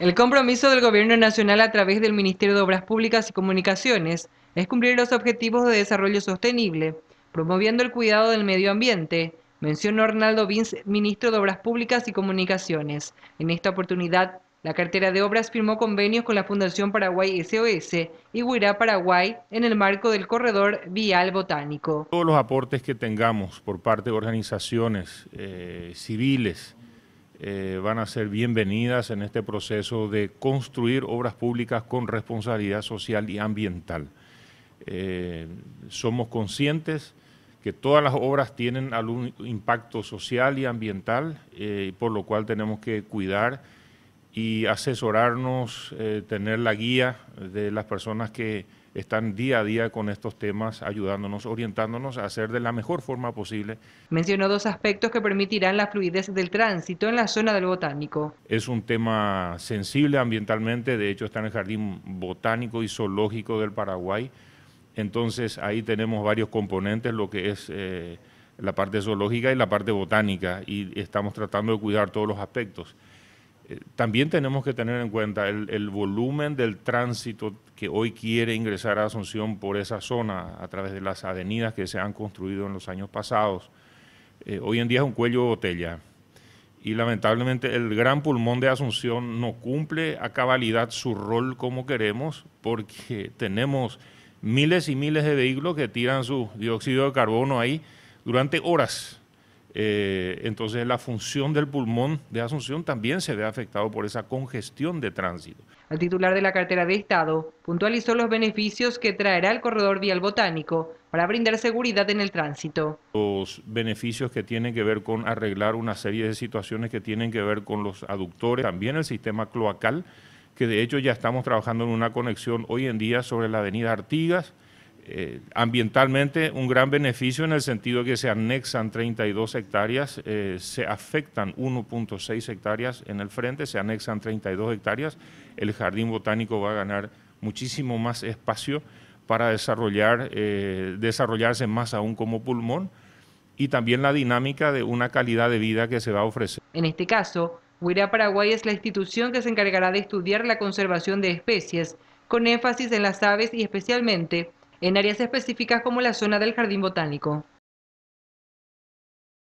El compromiso del Gobierno Nacional a través del Ministerio de Obras Públicas y Comunicaciones es cumplir los objetivos de desarrollo sostenible, promoviendo el cuidado del medio ambiente, mencionó Arnaldo vince ministro de Obras Públicas y Comunicaciones. En esta oportunidad, la cartera de obras firmó convenios con la Fundación Paraguay SOS y Huirá Paraguay en el marco del corredor vial botánico. Todos los aportes que tengamos por parte de organizaciones eh, civiles, eh, van a ser bienvenidas en este proceso de construir obras públicas con responsabilidad social y ambiental. Eh, somos conscientes que todas las obras tienen algún impacto social y ambiental, eh, por lo cual tenemos que cuidar y asesorarnos, tener la guía de las personas que están día a día con estos temas, ayudándonos, orientándonos a hacer de la mejor forma posible. Mencionó dos aspectos que permitirán la fluidez del tránsito en la zona del botánico. Es un tema sensible ambientalmente, de hecho está en el Jardín Botánico y Zoológico del Paraguay, entonces ahí tenemos varios componentes, lo que es... Eh, la parte zoológica y la parte botánica, y estamos tratando de cuidar todos los aspectos también tenemos que tener en cuenta el, volumen del tránsito que hoy quiere ingresar a Asunción por esa zona a través de las avenidas que se han construido en los años pasados. Eh, hoy en día es un cuello de botella y lamentablemente el gran pulmón de Asunción no cumple a cabalidad su rol como queremos porque tenemos miles y miles de vehículos que tiran su dióxido de carbono ahí durante horas eh, entonces la función del pulmón de Asunción también se ve afectado por esa congestión de tránsito. El titular de la cartera de Estado puntualizó los beneficios que traerá el corredor vial botánico para brindar seguridad en el tránsito. Los beneficios que tienen que ver con arreglar una serie de situaciones que tienen que ver con los aductores, también el sistema cloacal, que de hecho ya estamos trabajando en una conexión hoy en día sobre la avenida Artigas, eh, ambientalmente un gran beneficio en el sentido que se anexan 32 hectáreas, eh, se afectan 1.6 hectáreas en el frente, se anexan 32 hectáreas, el jardín botánico va a ganar muchísimo más espacio para desarrollar, eh, desarrollarse más aún como pulmón y también la dinámica de una calidad de vida que se va a ofrecer. En este caso, Huira Paraguay es la institución que se encargará de estudiar la conservación de especies, con énfasis en las aves y especialmente en áreas específicas como la zona del jardín botánico.